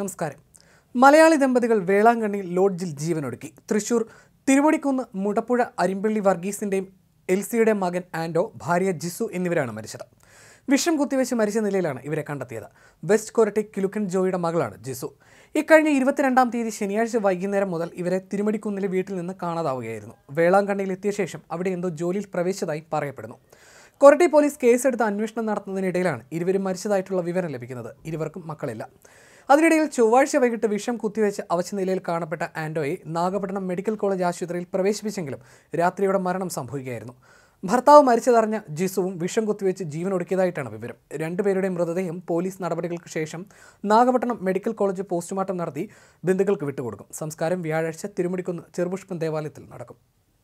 നമസ്കാരം മലയാളി ദമ്പതികൾ വേളാങ്കണ്ണി ലോഡ്ജിൽ ജീവനൊടുക്കി തൃശൂർ തിരുവടിക്കുന്ന് മുടപ്പുഴ അരിമ്പള്ളി വർഗീസിൻ്റെയും സിയുടെ മകൻ ആൻഡോ ഭാര്യ ജിസു എന്നിവരാണ് മരിച്ചത് വിഷം കുത്തിവെച്ച് മരിച്ച നിലയിലാണ് ഇവരെ കണ്ടെത്തിയത് വെസ്റ്റ് കൊരട്ടി കിലുക്കൻ ജോയിയുടെ മകളാണ് ജിസു ഇക്കഴിഞ്ഞ ഇരുപത്തിരണ്ടാം തീയതി ശനിയാഴ്ച വൈകുന്നേരം മുതൽ ഇവരെ തിരുമടിക്കുന്നിലെ വീട്ടിൽ നിന്ന് കാണാതാവുകയായിരുന്നു വേളാങ്കണ്ണിയിൽ എത്തിയ ശേഷം അവിടെ എന്തോ ജോലിയിൽ പ്രവേശിച്ചതായി പറയപ്പെടുന്നു കൊരട്ടി പോലീസ് കേസെടുത്ത് അന്വേഷണം നടത്തുന്നതിനിടയിലാണ് ഇരുവരും മരിച്ചതായിട്ടുള്ള വിവരം ലഭിക്കുന്നത് ഇരുവർക്കും മക്കളില്ല അതിനിടയിൽ ചൊവ്വാഴ്ച വൈകിട്ട് വിഷം കുത്തിവെച്ച് അവശ നിലയിൽ കാണപ്പെട്ട ആൻഡോയെ നാഗപട്ടണം മെഡിക്കൽ കോളേജ് ആശുപത്രിയിൽ പ്രവേശിപ്പിച്ചെങ്കിലും രാത്രിയോടെ മരണം സംഭവിക്കുകയായിരുന്നു ഭർത്താവ് മരിച്ചതറിഞ്ഞ ജിസുവും വിഷം കുത്തിവെച്ച് ജീവൻ ഒടുക്കിയതായിട്ടാണ് വിവരം രണ്ടുപേരുടെ മൃതദേഹം പോലീസ് നടപടികൾക്ക് ശേഷം നാഗപട്ടണം മെഡിക്കൽ കോളേജ് പോസ്റ്റ്മോർട്ടം നടത്തി ബന്ധുക്കൾക്ക് വിട്ടുകൊടുക്കും സംസ്കാരം വ്യാഴാഴ്ച തിരുമുടിക്കുന്ന് ചെറുപുഷ്പം ദേവാലയത്തിൽ നടക്കും